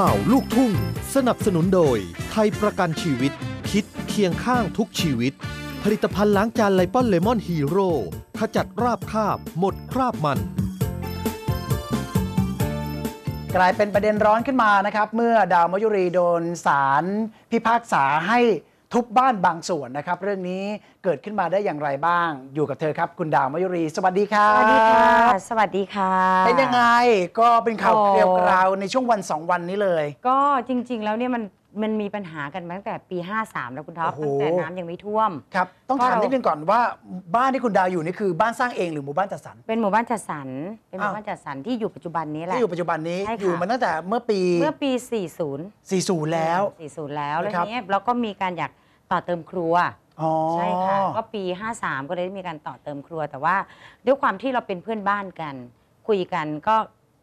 ข่าวลูกทุ่ง สนับสนุนโดย ไทยประกันชีวิต คิดเคียงข้างทุกชีวิต ผลิตภัณฑ์ล้างจานไลปอนเลมอนฮีโร่ขจัดราบคาบหมดคราบมัน กลายเป็นประเด็นร้อนขึ้นมานะครับ เมื่อดาวมยุรีโดนสารพิพากษาให้ทุบบ้านบางส่วนนะครับ เรื่องนี้เกิดขึ้นมาได้อย่างไรบ้างอยู่กับเธอครับคุณดาวมายุรี สวัสดีครับสวัสดีค่ะ สวัสดีค่ะเป็นยังไงก็เป็นข่าวเกลียวกราวในช่วงวันสองวันนี้เลย ก็จริง ๆ แล้วเนี่ยมันมันมีปัญหากันมาตั้งแต่ปี 53 แล้วคุณท็อปตั้งแต่น้ำยังไม่ท่วมครับต้องถามนิดนึงก่อนว่าบ้านที่คุณดาวอยู่นี่คือบ้านสร้างเองหรือหมู่บ้านจัดสรรเป็นหมู่บ้านจัดสรรเป็นหมู่บ้านจัดสรรที่อยู่ปัจจุบันนี้แหละที่อยู่ปัจจุบันนี้อยู่มาตั้งแต่เมื่อปีเมื่อปี40 40แล้ว40แล้วแล้วนี้เราก็มีการอยากต่อเติมครัวใช่ค่ะก็ปี 53 ก็เลยได้มีการต่อเติมครัว แต่ว่าด้วยความที่เราเป็นเพื่อนบ้านกัน คุยกัน ก็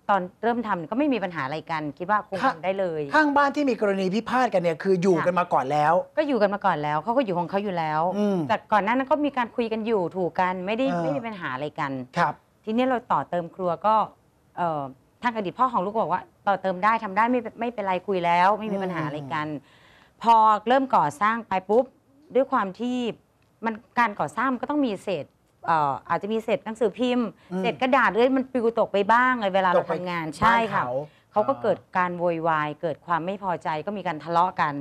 ตอนเริ่มทำก็ไม่มีปัญหาอะไรกัน คิดว่าคงทำได้เลยข้างบ้านที่มีกรณีพิพาทกันเนี่ยคืออยู่กันมาก่อนแล้ว ก็อยู่กันมาก่อนแล้วเขาก็อยู่ของเขาอยู่แล้วแต่ก่อนหน้านั้นก็มีการคุยกันอยู่ถูกกันไม่ได้ไม่มีปัญหาอะไรกัน ครับ ทีนี้เราต่อเติมครัวก็ทางอดีตพ่อของลูกบอกว่า ต่อเติมได้ทำได้ไม่ไม่เป็นไรคุยแล้ว ไม่มีปัญหาอะไรกันพอเริ่มก่อสร้างไปปุ๊บ ด้วยความที่มันการก่อสร้างก็ต้องมีเศษอาจจะมีเศษหนังสือพิมพ์เศษกระดาษเลยมันปลิวตกไปบ้างเลยเวลาเราทำงานใช่ค่ะเขาก็เกิดการโวยวายเกิดความไม่พอใจก็มีการทะเลาะกัน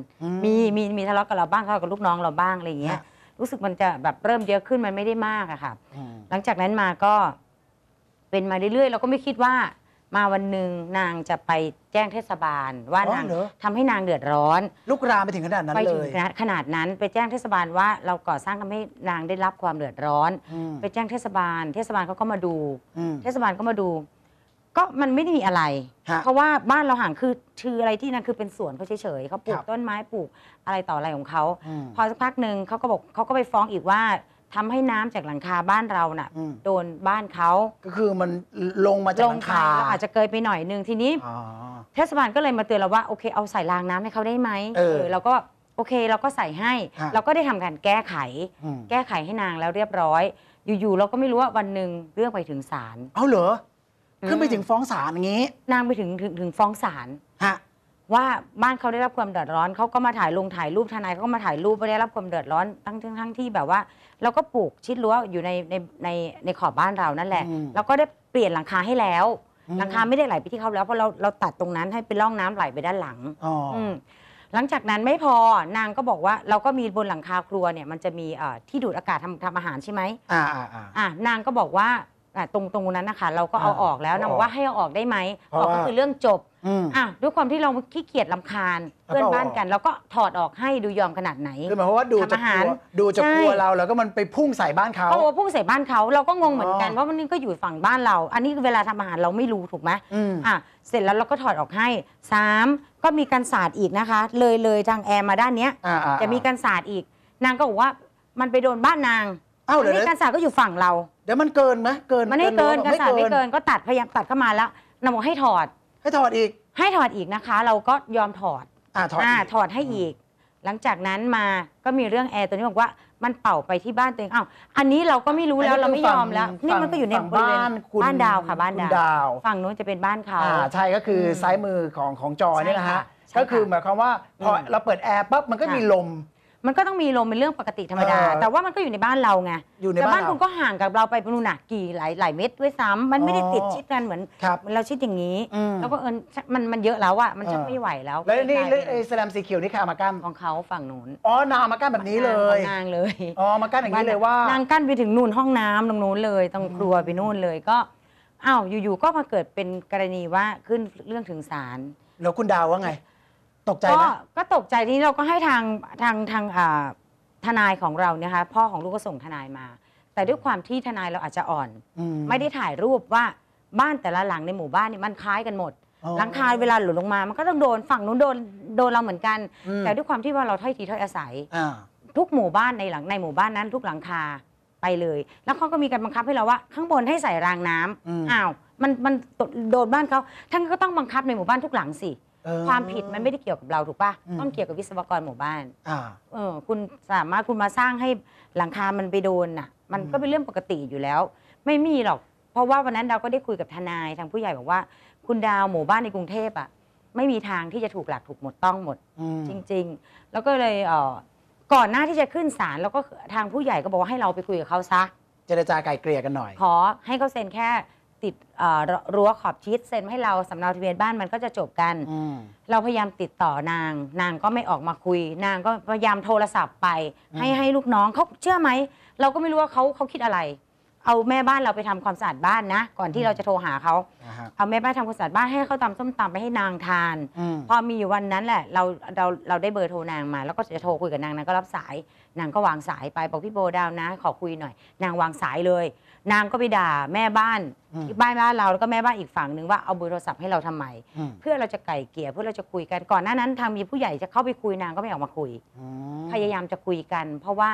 มีมีมีทะเลาะกับเราบ้างทะเลาะกับลูกน้องเราบ้างอะไรอย่างเงี้ยรู้สึกมันจะแบบเริ่มเยอะขึ้นมันไม่ได้มากอะค่ะหลังจากนั้นมาก็เป็นมาเรื่อยๆเราก็ไม่คิดว่ามาวันหนึ่งนางจะไปแจ้งเทศบาลว่านางทำให้นางเดือดร้อน ลูกรามไปถึงขนาดนั้นไปถึงขดขนาดนั้นไปแจ้งเทศบาลว่า เราก่อสร้างทำให้นางได้รับความเดือดร้อน ไปแจ้งเทศบาล เทศบาลเขาก็มาดูเทศบาลก็มาดู ก็มันไม่ได้มีอะไระเพราะว่าบ้านเราห่างคือคืออะไรที่นั่นคือเป็นสวนเขาเฉยๆเขาปลูกต้นไม้ปลูกอะไรต่ออะไรของเขาพอสักพักหนึ่งเขาก็บอกเขาก็ไปฟ้องอีกว่าทำให้น้ำจากหลังคาบ้านเราน่ะโดนบ้านเขา ก็คือมันลงมาจากหลังคาอาจจะเกยไปหน่อยนึงทีนี้เทศบาลก็เลยมาเตือนเราว่าโอเค เอาใส่รางน้ำให้เขาได้ไหมเออเราก็โอเคเราก็ใส่ให้ เราก็ได้ทำการแก้ไข แก้ไขให้นางแล้วเรียบร้อย อยู่ๆเราก็ไม่รู้ว่าวันหนึ่งเรื่องไปถึงศาล เอาเหรอขึ้นไปถึงฟ้องศาลอย่างงี้นางไปถึงถึงถึงฟ้องศาลฮะว่าบ้านเขาได้รับความเดือดร้อนเขาก็มาถ่ายลงถ่ายรูปทนายเขาก็มาถ่ายรูปไปได้รับความเดือดร้อนทั้งทั้งทั้งที่แบบว่าเราก็ปลูกชิดรั้วอยู่ในในในในขอบบ้านเรานั่นแหละแล้วก็ได้เปลี่ยนหลังคาให้แล้วหลังคาไม่ได้ไหลไปที่เขาแล้ว เพราะเราเราตัดตรงนั้นให้เป็นร่องน้ำไหลไปด้านหลังอหลังจากนั้นไม่พอนางก็บอกว่าเราก็มีบนหลังคาครัวเนี่ยมันจะมีที่ดูดอากาศทำทำอาหารใช่ไหมอ่าอ่าอ่านางก็บอกว่าตรงตรงนั้นนะคะ เราก็เอาออกแล้วนางบอกว่าให้เอาออกได้ไหมออกก็คือเรื่องจบอ่ะด้วยความที่เราขี้เกียจลำคาญเพื่อนบ้านกันแล้วก็ถอดออกให้ดูยอมขนาดไหนคือหมายความว่าดูจะกหาลัรวดูจะกลัวเราแล้วก็มันไปพุ่งใส่บ้านเขาเขาบอกว่าพุ่งใส่บ้านเขาเราก็งงเหมือนกัน ว่ามันนี่ก็อยู่ฝั่งบ้านเรา อันนี้เวลาทำอาหารเราไม่รู้ถูกไหมอ่ะเสร็จแล้วเราก็ถอดออกให้สามก็มีการสาดอีกนะคะ เลยเลยทางแอร์มาด้านเนี้ยจะมีการสาดอีกนางก็บอกว่ามันไปโดนบ้านนางอ้าวเดี๋ยวนนี่การสาดก็อยู่ฝั่งเรา เดี๋ยวมันเกินไหมเกินมันไม่เกินการสาดไม่เกินก็ตัดพยายามตัดเข้ามาแล้วนางบอกให้ถอดให้ถอดอีกให้ถอดอีกนะคะ เราก็ยอมถอดอ่าถอดอ่า ถอดให้อีก หลังจากนั้นมาก็มีเรื่องแอร์ตัวนี้บอกว่ามันเป่าไปที่บ้านตัวเองอ้าวอันนี้เราก็ไม่รู้แล้วเราไม่ยอมแล้ว นี่มันก็อยู่ในบ้านณบ้านดาวค่ะบ้านดาวฝั่งนู้นจะเป็นบ้านเขาอ่าใช่ก็คือซ้ายมือของของจอยเนี่ยนะฮะก็คือหมายความว่าพอเราเปิดแอร์ปั๊บมันก็มีลมมันก็ต้องมีลมเป็นเรื่องปกติธรรมดา แต่ว่ามันก็อยู่ในบ้านเราไงแต่บ้านคุณก็ห่างกับเราไปเป็นหนักกี่หลายหลายเมตรด้วยซ้ำมันไม่ได้ติดชิดกันเหมือนเราชิดอย่างนี้แล้วก็เออมันมันเยอะแล้วอ่ะมันชักไม่ไหวแล้วแล้วนี่ไมไ้ไแสลมสีเขียวนี่ค่ะอามากั้นของเขาฝั่งนู้นอ๋อนางอามากั้นแบบนี้เลยนางเลยอ๋อมากั้นอย่างนี้เลยว่านางกั้นไปถึงนู่นห้องน้ำตรงนู้นเลยตรงครัวไปนู่นเลยก็อ้าวอยู่ๆก็มาเกิดเป็นกรณีว่าขึ้นเรื่องถึงศาลแล้วคุณดาวว่าไงตกใจไหมก็ตกใจที่เราก็ให้ทางทางทางทนายของเราเนี่ยค่ะพ่อของลูกก็ส่งทนายมา แต่ด้วยความที่ทนายเราอาจจะอ่อนอมไม่ได้ถ่ายรูปว่าบ้านแต่ละหลังในหมู่บ้านนี่มันคล้ายกันหมด หลังคาเวลาหลุดลงมามันก็ต้องโดนฝั่งนู้นโดนโดนเราเหมือนกัน แต่ด้วยความที่ว่าเราถ้อยทีถ้อยอาศัยทุกหมู่บ้านในหลังในหมู่บ้านนั้นทุกหลังคาไปเลยแล้วเขาก็มีการบังคับให้เราว่า ข้างบนให้ใส่รางน้ำาอ้าวมันมันโดนบ้านเขาท่านก็ต้องบังคับในหมู่บ้านทุกหลังสิความผิด มันไม่ได้เกี่ยวกับเราถูกปะต้องเกี่ยวกับวิศวกรหมู่บ้านอเออคุณสามารถคุณมาสร้างให้หลังคามันไปโดนน่ะ มันก็เป็นเรื่องปกติอยู่แล้ว ไม่มีหรอก เพราะว่าวันนั้นเราก็ได้คุยกับทนาย ทางผู้ใหญ่บอกว่า คุณดาว หมู่บ้านในกรุงเทพอ่ะไม่มีทางที่จะถูกหลักถูกหมดต้องหมดมจริงๆ แล้วก็เลยเออก่อนหน้าที่จะขึ้นศาลแล้วก็ทางผู้ใหญ่ก็บอกว่าให้เราไปคุยกับเขาซะเจรจาไกลเกลี่ยกันหน่อยขอให้เขาเซ็นแค่ติดรั้วขอบชิดเซ็นให้เรา สำเนาทะเบียนบ้านมันก็จะจบกัน เราพยายามติดต่อนาง นางก็ไม่ออกมาคุย นางก็พยายามโทรศัพท์ไป ให้ให้ลูกน้องเขาเชื่อไหม เราก็ไม่รู้ว่าเขาเขาคิดอะไรเอาแม่บ้านเราไปทำความสะอาดบ้านนะ ก่อนที่เราจะโทรหาเขาเอาแม่บ้านทำความสะอาดบ้านให้เขาตำส้มตำไปให้นางทาน พอมีอยู่วันนั้นแหละ เราเราเราได้เบอร์โทรนางมาแล้วก็จะโทรคุยกับนางนางก็รับสายนางก็วางสายไปบอกพี่โบดาวนะ ขอคุยหน่อย นางวางสายเลย นางก็ไปด่าแม่บ้านบ้านบ้านเราแล้วก็แม่บ้านอีกฝั่งหนึ่งว่าเอาเบอร์โทรศัพท์ให้เราทำไมเพื่อเราจะไก่เกลี่ยเพื่อเราจะคุยกันก่อนหน้านั้นทางมีผู้ใหญ่จะเข้าไปคุยนางก็ไม่ออกมาคุย พยายามจะคุยกัน เพราะว่า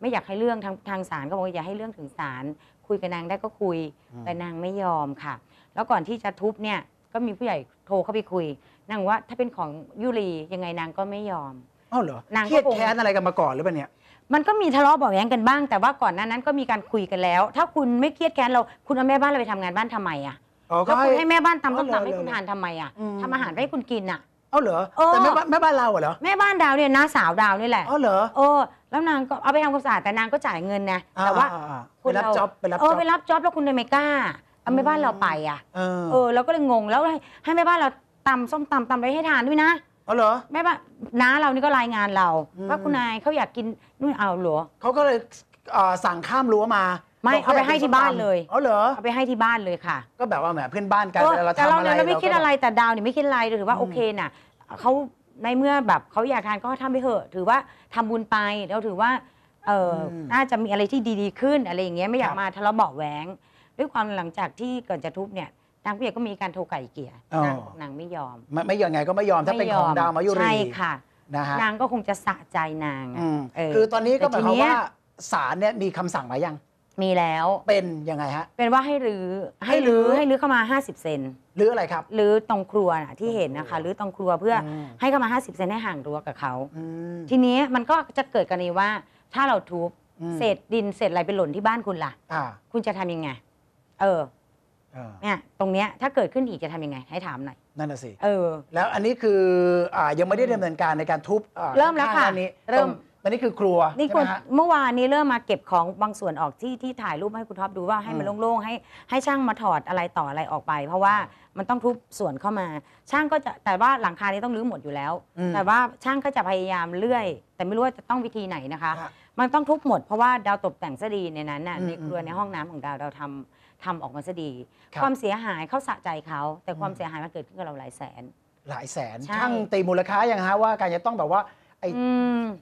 ไม่อยากให้เรื่องทางทางศาลก็บอกว่าอย่าให้เรื่องถึงศาลคุยกับนางได้ก็คุยแต่นางไม่ยอมค่ะ แล้วก่อนที่จะทุบเนี่ยก็มีผู้ใหญ่โทรเข้าไปคุยนางว่าถ้าเป็นของยุรียังไงนางก็ไม่ยอมอ้าวเหรอนางเครียดแค้นอะไรกันมาก่อนหรือเปล่าเนี่ย มันก็มีทะเลาะเบาแย้งกันบ้างแต่ว่าก่อนหน้านั้นก็มีการคุยกันแล้ว ถ้าคุณไม่เครียดแค้นเราคุณเอาแม่บ้านเราไปทำงานบ้านทำไมอ่ะก็แล้วคุณให้แม่บ้านทำต้มตำให้คุณทานทำไมอ่ะทำอาหารให้คุณกินอ่ะเอ้าเหรอแต่แม่บ้านาเราเหรอแม่บ้านดาวเนี่ยน้าสาวดาวนี่แหละเอ้าเหรอเออแล้วนางก็เอาไปทำความสะอาดแต่นางก็จ่ายเงินนะแต่ว่าคุณเไปรับจ็อบไปรับเออไปรับจ็อบแล้วคุณไม่กล้าเอาแม่บ้านเราไปอ่ะเออเราก็เลยงงแล้วให้แม่บ้านเราตำส้มตำตำไรให้ทานด้วยนะเอาเหรอแม่บ้านน้าเรานี่ก็รายงานเราว่าคุณนายเขาอยากกินนู่นเอาหรอเขาก็เลยสั่งข้ามรั้วมาไม่เอาไปให้ที่บ้านเลยเอาเหรอเอาไปให้ที่บ้านเลยค่ะ ก็แบบว่าแหมเพื่อนบ้านกันเเราทำอะไรเราไม่คิดอะไรแต่ดาวนี่ไม่คิดอะไรถือว่าโอเคน่ะเขาในเมื่อแบบเขาอยากทานก็ทำไปเถอะ ถือว่าทำบุญไป แล้วถือว่าเออน่าจะมีอะไรที่ดี ๆขึ้นอะไรอย่างเงี้ยไม่อยากมาทะเลาะเบาแหวงด้วยความหลังจากที่ก่อนจะทุบเนี่ยนางผู้ใหญ่ก็มีการโทรไก่เกียร์นาง ไม่ยอม ไม่ยอมไงก็ไม่ยอมถ้าเป็นของดาวมายุรีใช่ค่ะนะฮะนางก็คงจะสะใจนาง คือตอนนี้ก็หมายความว่าศาลเนี่ยมีคำสั่งมายัง มีแล้วเป็นยังไงฮะเป็นว่าให้รื้อให้รื้อให้รื้อเข้ามา 50เซนหรืออะไรครับหรือตรงครัวน่ะที่เห็นนะคะหรือตรงครัวเพื่อให้เข้ามา50เซนให้ห่างรั้วกับเขาทีนี้มันก็จะเกิดกรณีว่า ถ้าเราทุบเศษดินเศษอะไรไปหล่นที่บ้านคุณล่ะคุณจะทำยังไงเออเนี่ย ตรงเนี้ยถ้าเกิดขึ้นอีกจะทำยังไง ให้ถามหน่อยนั่นน่ะสิเออแล้วอันนี้คือ อ่ายังไม่ได้ดำเนินการในการทุบเริ่มแล้วค่ะนี้เริ่มแต่นี่คือครัวนี่คุณเมื่อวานนี้เริ่มมาเก็บของบางส่วนออกที่ที่ถ่ายรูปให้คุณท็อปดูว่าให้มันโล่งๆให้ให้ช่างมาถอดอะไรต่ออะไรออกไป เพราะว่ามันต้องทุบส่วนเข้ามา ช่างก็จะแต่ว่าหลังคานี้ต้องรื้อหมดอยู่แล้วแต่ว่าช่างก็จะพยายามเลื่อย แต่ไม่รู้ว่าจะต้องวิธีไหนนะคะ มันต้องทุบหมด เพราะว่าดาวตกแต่งซะดีในนั้นน่ะในครัวในห้องน้ำของดาวเราทำทำออกมาซะดีคความเสียหายเขาสะใจเขาแต่ความเสียหายมันเกิดขึ้นกับเราหลายแสน หลายแสนช่ช่างตีมูลค่ายังฮะว่าการจะต้องแบบว่า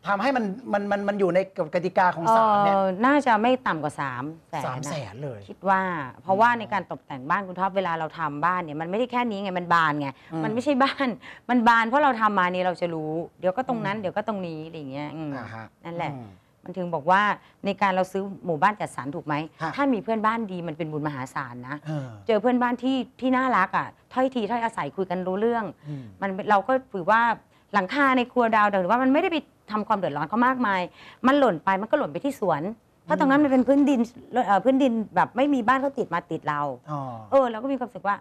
ทำให้มันมันมันมันอยู่ในกติกาของศาลเนี่ยน่าจะไม่ต่ำกว่าสามแสนสามแสนเลยคิดว่าเพราะว่าในการตกแต่งบ้านคุณท็อปเวลาเราทำบ้านเนี่ยมันไม่ได้แค่นี้ไงมันบานไง มันไม่ใช่บ้านมันบานเพราะเราทำมานี่เราจะรู้ เดี๋ยวก็ตรงนั้นเดี๋ยวก็ตรงนี้อะไรอย่างเงี้ยนั่นแหละ มันถึงบอกว่าในการเราซื้อหมู่บ้านจัดสรรถูกไหมถ้ามีเพื่อนบ้านดีมันเป็นบุญมหาศาลนะเจอเพื่อนบ้านที่ที่น่ารักอ่ะถ้อยทีถ้อยอาศัยคุยกันรู้เรื่องมันเราก็ถือว่าหลังคาในครัวดาวหรือว่ามันไม่ได้ไปทำความเดือดร้อนเขามากมาย มันหล่นไป มันก็หล่นไปที่สวน เพราะตรงนั้นมันเป็นพื้นดินพื้นดินแบบไม่มีบ้านเขาติดมาติดเราเออเราก็มีความรู้สึกว่า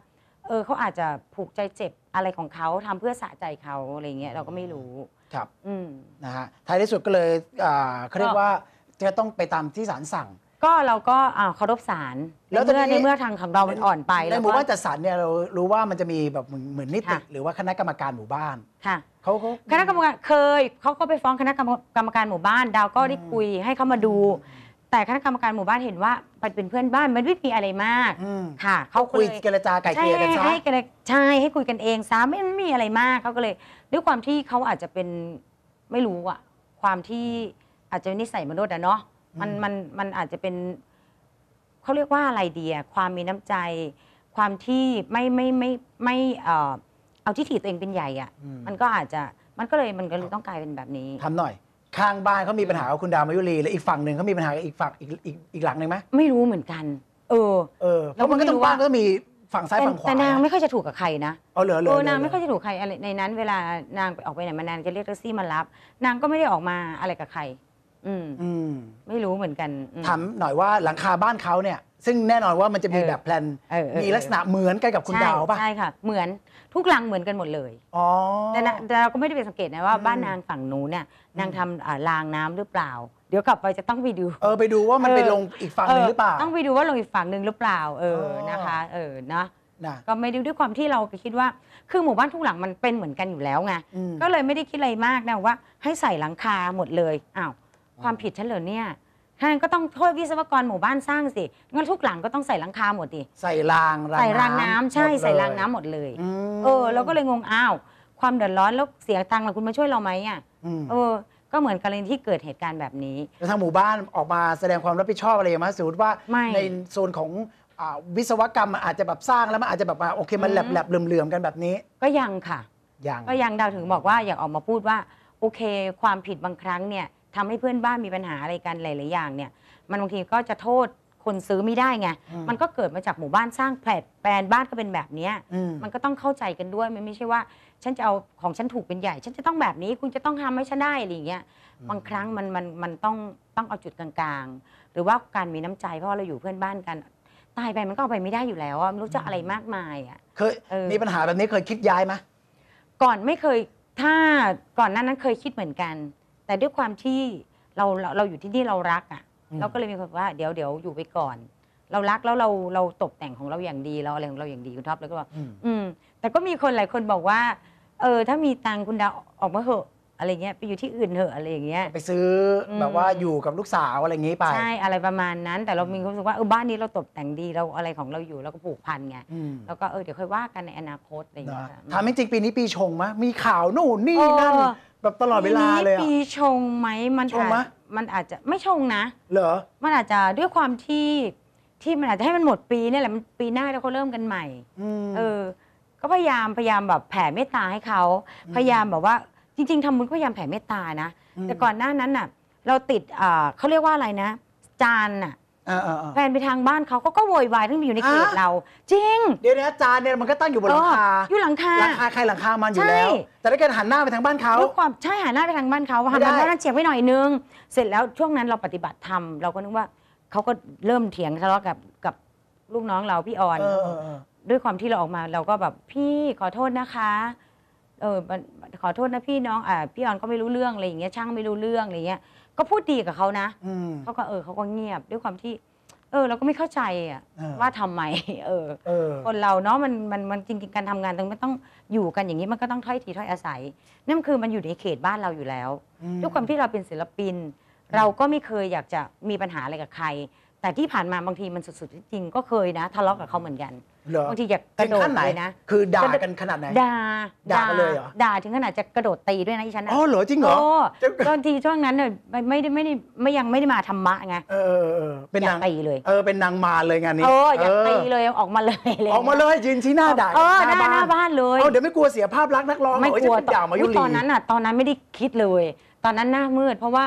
เออเขาอาจจะผูกใจเจ็บอะไรของเขาทำเพื่อสะใจเขาอะไรเงี้ยเราก็ไม่รู้ ครับ อืนะฮะ ท้ายที่สุดก็เลยเขาเรียกว่าจะต้องไปตามที่ศาลสั่ง ก็เราก็เคารพศาล แล้วเมื่อในเมื่อทางของเรามันอ่อนไปในหมู่บ้านจัดสรรเนี่ยเรารู้ว่ามันจะมีแบบเหมือนนิติหรือว่าคณะกรรมการหมู่บ้าน ค่ะเขาเคณะกรรมการเคย เขาก็ไปฟ้องคณะกรรมการหมู่บ้าน ดาวก็ได้คุยให้เขามาดู แต่คณะกรรมการหมู่บ้านเห็นว่ามัเป็นเพื่อนบ้านมันไม่มีอะไรมาก ค่ะ เขาคุยเจรจาไก่เกลี่ยกันใช่ให้กยใช่ให้คุยกันเองซ้ำไม่มีอะไรมาก เขาก็เลยด้วยความที่เขาอาจจะเป็นไม่รู้อะความที่อาจจะนิสัยมนุษย์อะเนาะ มันมันมันอาจจะเป็น เขาเรียกว่าอะไรเดีย ความมีน้ำใจ ความที่ไม่ไม่ไม่ไม่ไม่เอ่อเอาที่ถีตัวเองเป็นใหญ่อะ มันก็อาจจะ มันก็เลยมันก็เลยต้องกลายเป็นแบบนี้ ทำหน่อย ข้างบ้านเขามีปัญหากับคุณดาวมายุรีแล้วอีกฝั่งหนึ่งเขามีปัญหากับอีกฝั่งอีกอีกอีกหลังหนึ่งไหมไม่รู้เหมือนกัน เออเออเพราะมันก็ต้องบ้านก็มีฝั่งซ้ายฝั่งขวาแต่นางไม่ค่อยจะถูกกับใครนะเออเหลือเลยออ นางไม่ค่อยจะถูกใครอะไรในนั้น เวลานางไปออกไปไหนมานางจะเรียกแท็กซี่มารับ นางก็ไม่ได้ออกมาอะไรกับใคร อืม อืม ไม่รู้เหมือนกันถามหน่อยว่าหลังคาบ้านเขาเนี่ย ซึ่งแน่นอนว่ามันจะมีแบบแพลน มีลักษณะเหมือนกันกับคุณดาวป่ะใช่ค่ะเหมือนทุกลังเหมือนกันหมดเลยอแต่เราก็ไม่ได้ไปสังเกตนะว่าบ้านนางฝั่งนู้นเนี่ยนางทำอ่ารางน้ำหรือเปล่า เดี๋ยวกลับไปจะต้องไปดู เออไปดูว่ามันไปลงอีกฝั่งหนึ่งหรือเปล่า ต้องไปดูว่าลงอีกฝั่งหนึ่งหรือเปล่าเออนะคะเออนะะก็ไม่ได้ด้วยความที่เราคิดว่า คือหมู่บ้านทุกหลังมันเป็นเหมือนกันอยู่แล้วไง ก็เลยไม่ได้คิดอะไรมากนะว่า ให้ใส่หลังคาหมดเลย อ้าวความผิดฉันเหรอเนี่ยถ้างก็ต้องโทษวิศวกรหมู่บ้านสร้างสิ งั้นทุกหลังก็ต้องใส่หลังคาหมดดิใส่รางใส่รางน้ำใช่ ใส่รางน้ำหมดเลย เออเราก็เลยงงอ้าวความเดือดร้อนแล้ว เสียตังค์ล้วคุณมาช่วยเราไหมอ่ะ เออ ก็เหมือนกรณีที่เกิดเหตุการณ์แบบนี้ แล้วทางหมู่บ้านออกมาแสดงความรับผิดชอบอะไรไหมสูตรว่า ในโซนของวิศวกรรมอาจจะแบบสร้างแล้วมันอาจจะแบบว่าโอเคมันแหลบแหลบๆเหลื่อมๆกันแบบนี้ ก็ยังค่ะ ยัง ก็ยังดาวถึงบอกว่าอยากออกมาพูดว่าโอเค ความผิดบางครั้งเนี่ยทำให้เพื่อนบ้านมีปัญหาอะไรกันหลายๆอย่างเนี่ย มันบางทีก็จะโทษคนซื้อไม่ได้ไงมมันก็เกิดมาจากหมู่บ้านสร้างแผลดแปลนบ้านก็เป็นแบบนี้มมันก็ต้องเข้าใจกันด้วยมันไม่ใช่ว่าฉันจะเอาของฉันถูกเป็นใหญ่ ฉันจะต้องแบบนี้คุณจะต้องทำให้ฉันได้อะไรอย่างเงี้ยบางครั้ง มันมันมันต้องต้องเอาจุดกลางๆ หรือว่าการมีน้ำใจเพราะว่าเราอยู่เพื่อนบ้านกันตายไปมันก็เอาไปไม่ได้อยู่แล้วไม่รู้จะอะไรมากมายอ่ะเคยเออมีปัญหาแบบนี้เคยคิดย้ายไหมก่อนไม่เคยถ้าก่อนหน้านั้นเคยคิดเหมือนกันแต่ด้วยความที่เราเราเราอยู่ที่นี่เรารักอ่ะเราก็เลยมีความว่า เดี๋ยวเดี๋ยวอยู่ไปก่อน เรารักแล้วเราเราตกแต่งของเราอย่างดีเราอะไรของเราอย่างดีคุณท็อปแล้วก็บอกอืมแต่ก็มีคนหลายคนบอกว่า เออ ถ้ามีตังคุณดาวออกมาเหอะ อะไรเงี้ยไปอยู่ที่อื่นเหอะอะไรอย่างเงี้ยไปซื้ออแบบว่าอยู่กับลูกสาวอะไรเงี้ยไปใช่อะไรประมาณนั้น แต่เรามีความรู้สึกว่าเออบ้านนี้เราตกแต่งดีเราอะไรของเราอยู่เราก็ผูกพันไง์ไงแล้วก็เออเดี๋ยวค่อยว่ากันในอนาคตอะไรอย่างเงี้ยถามจริงปีนี้ปีชงมะมีข่าวนู่นนี่นั่นบบตลอดเวลาเลยอะปีนี้ปีชงไหม มันชงไหมะมันอาจจะไม่ชงนะ เหรอมันอาจจะด้วยความที่ที่มันอาจจะให้มันหมดปีเนี่ยแหละมันปีหน้าแล้วเขาเริ่มกันใหม่อเออ ก็พยายามพยายามแบบแผ่เมตตาให้เขาพยายามแบบว่าจริง ๆทำบุญก็พยายามแผ่เมตตานะ แต่ก่อนหน้านั้นน่ะเราติดเขาเรียกว่าอะไรนะ จานน่ะอแฟนไปทางบ้านเขาก็ก็โวยวายเรื่องอยู่ในเขตเราจริงเดี๋ยวนะจานเนี่ยมันก็ตั้งอยู่บนหลังคาอยู่หลังคาหลังคาใครหลังคา มันอยู่แล้วแต่แต่ถ้าเกิดหันหน้าไปทางบ้านเขาด้วยความใช่หันหน้าไปทางบ้านเขาหันหน้าไ่ด้านเฉียงไปหน่อยนึงเสร็จแล้วช่วงนั้นเราปฏิบัติธรรมเราก็นึกว่าเขาก็เริ่มเถียงทะเลาะกับกับลูกน้องเราพี่ออนด้วยความที่เราออกมาเราก็แบบพี่ขอโทษนะคะ เออขอโทษนะพี่น้องอ่าพี่ออนก็ไม่รู้เรื่องอะไรอย่างเงี้ยช่างไม่รู้เรื่องอะไรอย่างเงี้ยก็พูดดีกับเขานะเขาก็เออเขาก็เงียบด้วยความที่ เออ เราก็ไม่เข้าใจอ่ะว่าทำไมเออ คนเราเนาะมันมันมันจริงๆการทำงานตม่ต้องอยู่กันอย่างนี้มันก็ต้องถ้อยทีถ้อยอาศัยนั่นคือมันอยู่ในเขตบ้านเราอยู่แล้วด้วยความที่เราเป็นศิลปิน เราก็ไม่เคยอยากจะมีปัญหาอะไรกับใคร แต่ที่ผ่านมาบางทีมันสุดๆ จริงก็เคยนะ ทะเลาะกับเขาเหมือนกันบางทีอยากกระโดดเลยนะ คือด่ากันขนาดไหนด่าด่าเลยเหรอด่าถึงขนาดจะกระโดดตีด้วยนะที่ฉันอ๋อเหรอจริงเหรอตอนทีช่วงนั้นเนี่ยไม่ได้ไม่ได้ไม่ยังไม่ได้มาธรรมะไงเออเออเป็นนางตีเลยเออเป็นนางมาเลยงานนี้เอออยากตีเลยออกมาเลยเลยออกมาเลยยืนชี้หน้าด่าเออหน้าหน้าบ้านเลยเดี๋ยวไม่กลัวเสียภาพลักษณ์นักร้องไม่กลัวด่ามายุรีตอนนั้นอ่ะ ตอนนั้นไม่ได้คิดเลย ตอนนั้นหน้ามืดเพราะว่า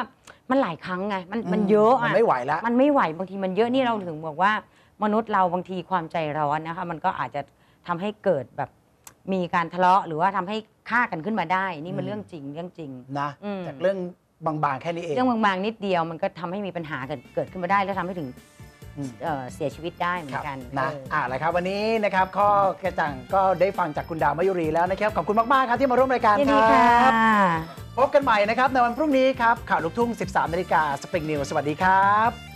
มันหลายครั้งไงมันมันเยอะอ่ะมันไม่ไหวแล้วมันไม่ไหวบางทีมันเยอะนี่เราถึงบอกว่ามนุษย์เราบางทีความใจร้อนนะคะมันก็อาจจะทำให้เกิดแบบ มีการทะเลาะหรือว่าทำให้ฆ่ากันขึ้นมาได้ นี่มันเรื่องจริงเรื่องจริงนะจากเรื่องบางๆ แค่นี้เอง เรื่องบางๆนิดเดียวมันก็ทำให้มีปัญหาเกิดเกิดขึ้นมาได้ แล้วทำให้ถึงเเสียชีวิตได้เหมือนกันนะอ่าลวครับวันนี้นะครับ ข้อกระจ่างก็ได้ฟังจากคุณดาวมายุรีแล้วนะครับขอบคุณมากๆครับที่มาร่วมรายการยินดีค่ะรับพบกันใหม่นะครับในวันพรุ่งนี้ครับข่าวลูกทุ่ง 13นาฬิกาสปริงนิว สวัสดีครับ